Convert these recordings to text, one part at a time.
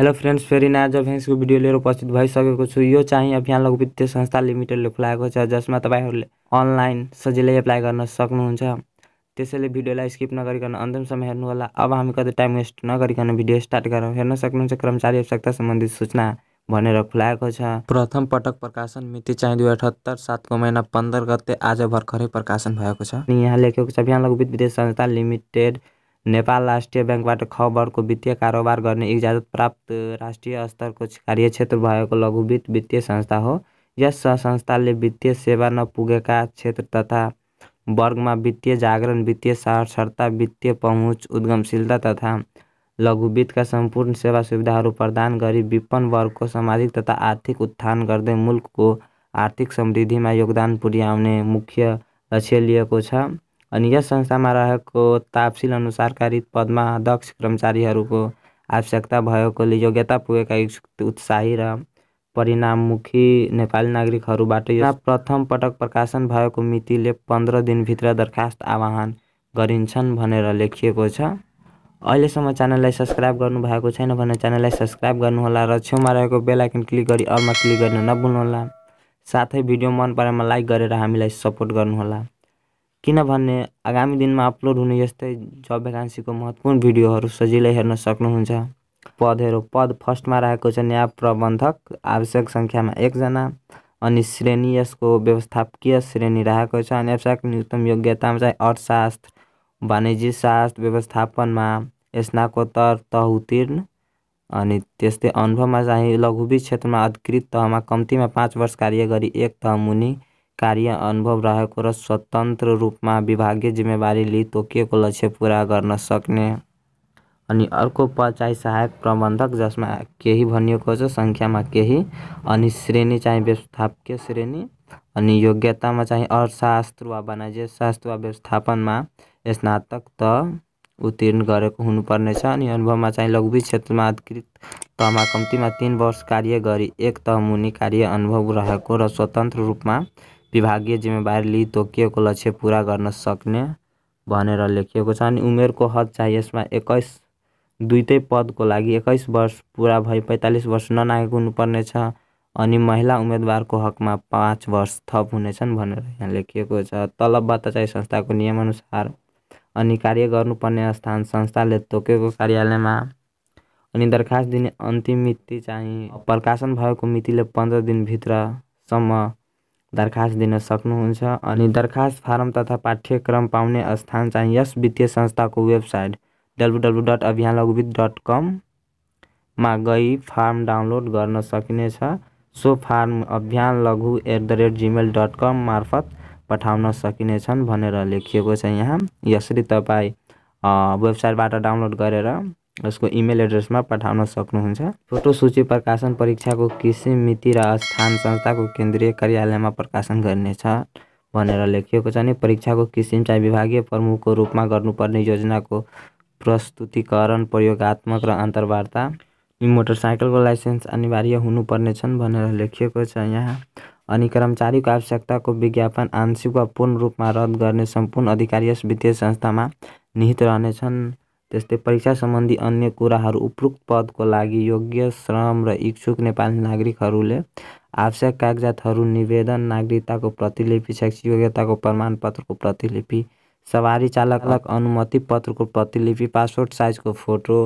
hello friends फेरि नयाँ जब video लिएर उपस्थित भइसकेको छु यो चाहिँ अभियान लघु वित्तीय संस्था लिमिटेडले खुलाएको छ जसमा तपाईँहरूले अनलाइन सजिलै एप्लाई गर्न सक्नुहुन्छ त्यसैले भिडियोलाई स्किप नगरिकन हेर्नु होला अब हामी कति टाइम वेस्ट नगरिकन भिडियो स्टार्ट गरौँ हेर्न सक्नुहुन्छ कर्मचारी आवश्यकता सम्बन्धित सूचना भनेर खुलाएको छ प्रथम पटक प्रकाशन मिति चाहिँ दुई अठहत्तर सातको महिना पन्ध्र गते आज भर्खरै प्रकाशन भएको छ अनि यहाँ लेखेको छ अभियान लघु वित्तीय संस्था लिमिटेड नेपाल राष्ट्रीय बैंक ख को वित्तीय कारोबार करने इजाजत प्राप्त राष्ट्रीय स्तर को कार्यक्षेत्र भएको लघुवित्त वित्तीय संस्था हो इस संस्था वित्तीय सेवा नपुगेका क्षेत्र तथा में वित्तीय जागरण वित्तीय साक्षरता वित्तीय पहुँच उद्यमशीलता तथा लघुवित्त का संपूर्ण सेवा सुविधा प्रदान गरी विपन्न को सामाजिक तथा आर्थिक उत्थान करते गर्दै को आर्थिक समृद्धि में योगदान पुर्वने मुख्य लक्ष्य लिएको अनि यस संस्थामा रहेको तापसिल अनुसार कारित पदमा दक्ष कर्मचारीहरूको आवश्यकता भएकोले योग्यता पुगेका उत्साही र परिणाममुखी नेपाली नागरिकहरूबाट यो प्रथम पटक प्रकाशन भएको मितिले पन्ध्र दिनभित्र दरखास्त आह्वान गरिन्छन् भनेर लेखिएको छ अहिलेसम्म च्यानललाई सब्सक्राइब गर्नुभएको छैन भने च्यानललाई सब्सक्राइब गर्नुहोला र छेउमा रहेको बेलायकन क्लिक गरी अलमा क्लिक गर्न नभुल्नुहोला साथै भिडियो मन परेमा लाइक गरेर हामीलाई सपोर्ट गर्नुहोला किनभने आगामी दिनमा अपलोड हुने यस्तै जब भ्याकान्सीको महत्त्वपूर्ण भिडियोहरू सजिलै हेर्न सक्नुहुन्छ पदहरू पद फर्स्टमा रहेको छ न्याय प्रबन्धक आवश्यक सङ्ख्यामा एकजना अनि श्रेणी यसको व्यवस्थापकीय श्रेणी रहेको छ अनि आवश्यक न्यूनतम योग्यतामा चाहिँ अर्थशास्त्र वाणिज्य शास्त्र व्यवस्थापनमा स्नाकोत्तर तह उत्तीर्ण अनि त्यस्तै अनुभवमा चाहिँ लघुबी क्षेत्रमा अधिकृत तहमा कम्तीमा पाँच वर्ष कार्य गरी एक तह मुनि कार्य अनुभव रहेको र स्वतन्त्र रूपमा विभागीय जिम्मेवारी लिई तोकिएको लक्ष्य पुरा गर्न सक्ने अनि अर्को पद चाहिँ सहायक प्रबन्धक जसमा केही भनिएको छ सङ्ख्यामा केही अनि श्रेणी चाहिँ व्यवस्थापकीय श्रेणी अनि योग्यतामा चाहिँ अर्थशास्त्र वा वाणिज्य शास्त्र वा व्यवस्थापनमा स्नातक त उत्तीर्ण गरेको हुनुपर्नेछ अनि अनुभवमा चाहिँ लघुवी क्षेत्रमा अधिकृत तहमा कम्तीमा तिन वर्ष कार्य गरी एक तह मुनि कार्य अनुभव रहेको र स्वतन्त्र रूपमा विभागीय जिम्मेवारी लिई तोकिएको लक्ष्य पुरा गर्न सक्ने भनेर लेखिएको छ अनि उमेरको हद चाहिँ यसमा एक्काइस दुईटै पदको लागि एक्काइस वर्ष पुरा भई पैँतालिस वर्ष ननागेको हुनुपर्नेछ अनि महिला उम्मेदवारको हकमा पाँच वर्ष थप हुनेछन् भनेर यहाँ लेखिएको छ तलब भत्ता चाहिँ संस्थाको नियमअनुसार अनि कार्य गर्नुपर्ने स्थान संस्थाले तोकेको कार्यालयमा अनि दरखास्त दिने अन्तिम मिति चाहिँ प्रकाशन भएको मितिले पन्ध्र दिनभित्रसम्म दरखास्त दिन सक्नुहुन्छ अनि दरखास्त फारम तथा पाठ्यक्रम पाउने स्थान चाहिँ यस वित्तीय संस्थाको वेबसाइट डब्लु डब्लु डट अभियान लघुवित डट कममा गई फार्म डाउनलोड गर्न सकिनेछ सो फार्म अभियान लघु at the rate Gmail dot com मार्फत पठाउन सकिनेछन् भनेर लेखिएको छ यहाँ यसरी तपाईँ वेबसाइटबाट डाउनलोड गरेर उसको इमेल एड्रेसमा पठाउन सक्नुहुन्छ फोटो सूची प्रकाशन परीक्षाको किसिम मिति र स्थान संस्थाको केन्द्रीय कार्यालयमा प्रकाशन गर्नेछ भनेर लेखिएको छ नि परीक्षाको किसिम चाहिँ विभागीय प्रमुखको रूपमा गर्नुपर्ने योजनाको प्रस्तुतिकरण प्रयोगत्मक र अन्तर्वार्ता मोटरसाइकलको लाइसेन्स अनिवार्य हुनुपर्ने छन् भनेर लेखिएको छ यहाँ अनि कर्मचारीको आवश्यकताको विज्ञापन आंशिक वा पूर्ण रूपमा रद्द गर्ने सम्पूर्ण अधिकारी यस वित्तीय संस्थामा निहित रहनेछन् त्यस्तै परीक्षा सम्बन्धी अन्य कुराहरू उपयुक्त पदको लागि योग्य श्रम र इच्छुक नेपाली नागरिकहरूले आवश्यक कागजातहरू निवेदन नागरिकताको प्रतिलिपि शैक्षिक योग्यताको प्रमाणपत्रको प्रतिलिपि सवारी चालक अनुमति पत्रको प्रतिलिपि पासपोर्ट साइजको फोटो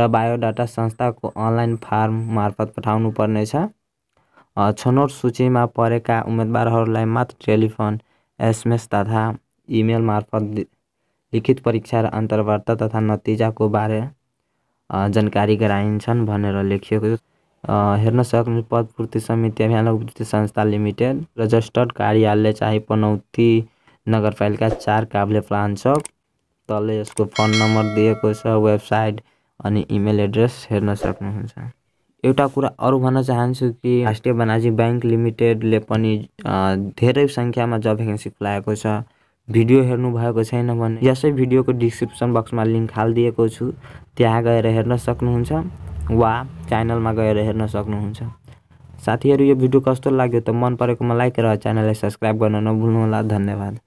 र बायोडाटा संस्थाको अनलाइन फार्म मार्फत पठाउनु पर्नेछ छनौट सूचीमा परेका उम्मेदवारहरूलाई मात्र टेलिफोन एसएमएस तथा इमेल मार्फत लिखित परीक्षा र अन्तर्वार्ता तथा नतिजाको बारे जानकारी गराइन्छन् भनेर लेखिएको हेर्न सक्नु पदपूर्ति समिति अभियान उपति संस्था लिमिटेड रजिस्टर्ड कार्यालय चाहे पनौती नगरपालिका चार काभ्ले प्लान तल यसको फोन नम्बर दिएको छ वेबसाइट अनि इमेल एड्रेस हेर्न सक्नुहुन्छ एउटा कुरा अरू भन्न चाहन्छु कि राष्ट्रिय बनाजी ब्याङ्क लिमिटेडले पनि धेरै सङ्ख्यामा जब भ्याकेन्सी खुलाएको छ भिडियो हेर्नु भएको छैन भने यसै भिडियोको डिस्क्रिप्सन बक्समा लिङ्क हालिदिएको छु त्यहाँ गएर हेर्न सक्नुहुन्छ वा च्यानलमा गएर हेर्न सक्नुहुन्छ साथीहरू यो भिडियो कस्तो लाग्यो त मन परेकोमा लाइक र च्यानललाई सब्सक्राइब गर्न नभुल्नुहोला धन्यवाद